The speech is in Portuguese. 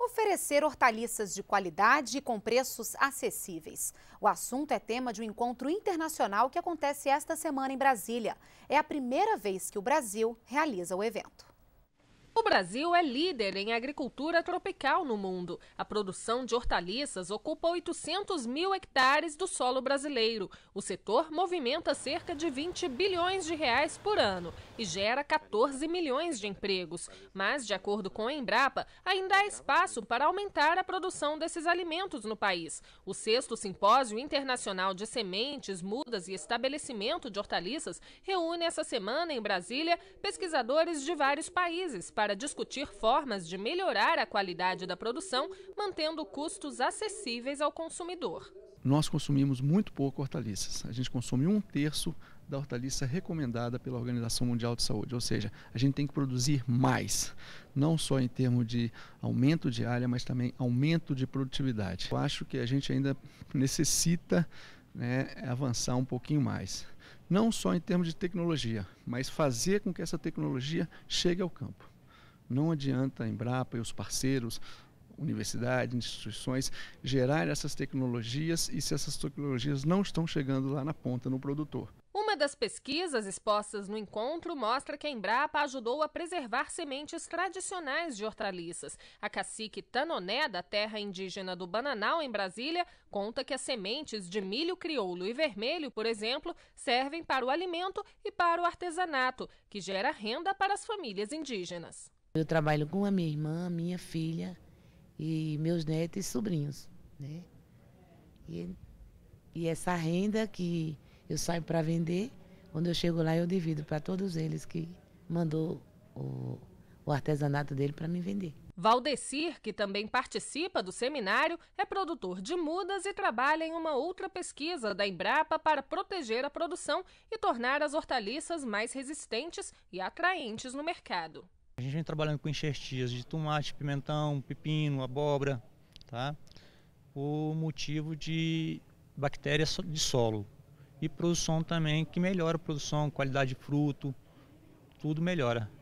Oferecer hortaliças de qualidade e com preços acessíveis. O assunto é tema de um encontro internacional que acontece esta semana em Brasília. É a primeira vez que o Brasil realiza o evento. O Brasil é líder em agricultura tropical no mundo. A produção de hortaliças ocupa 800 mil hectares do solo brasileiro. O setor movimenta cerca de 20 bilhões de reais por ano e gera 14 milhões de empregos. Mas, de acordo com a Embrapa, ainda há espaço para aumentar a produção desses alimentos no país. O sexto Simpósio Internacional de Sementes, Mudas e Estabelecimento de Hortaliças reúne essa semana em Brasília pesquisadores de vários países para para discutir formas de melhorar a qualidade da produção, mantendo custos acessíveis ao consumidor. Nós consumimos muito pouco hortaliças. A gente consome um terço da hortaliça recomendada pela Organização Mundial de Saúde. Ou seja, a gente tem que produzir mais, não só em termos de aumento de área, mas também aumento de produtividade. Eu acho que a gente ainda necessita né, avançar um pouquinho mais. Não só em termos de tecnologia, mas fazer com que essa tecnologia chegue ao campo. Não adianta a Embrapa e os parceiros, universidades, instituições, gerar essas tecnologias e se essas tecnologias não estão chegando lá na ponta, no produtor. Uma das pesquisas expostas no encontro mostra que a Embrapa ajudou a preservar sementes tradicionais de hortaliças. A cacique Tanoné, da terra indígena do Bananal, em Brasília, conta que as sementes de milho crioulo e vermelho, por exemplo, servem para o alimento e para o artesanato, que gera renda para as famílias indígenas. Eu trabalho com a minha irmã, minha filha e meus netos e sobrinhos, né? E, e essa renda que eu saio para vender, quando eu chego lá eu divido para todos eles que mandou o, o artesanato dele para me vender. Valdecir, que também participa do seminário, é produtor de mudas e trabalha em uma outra pesquisa da Embrapa para proteger a produção e tornar as hortaliças mais resistentes e atraentes no mercado. A gente vem trabalhando com enxertias de tomate, pimentão, pepino, abóbora, tá? Por motivo de bactérias de solo. E produção também, que melhora a produção, qualidade de fruto, tudo melhora.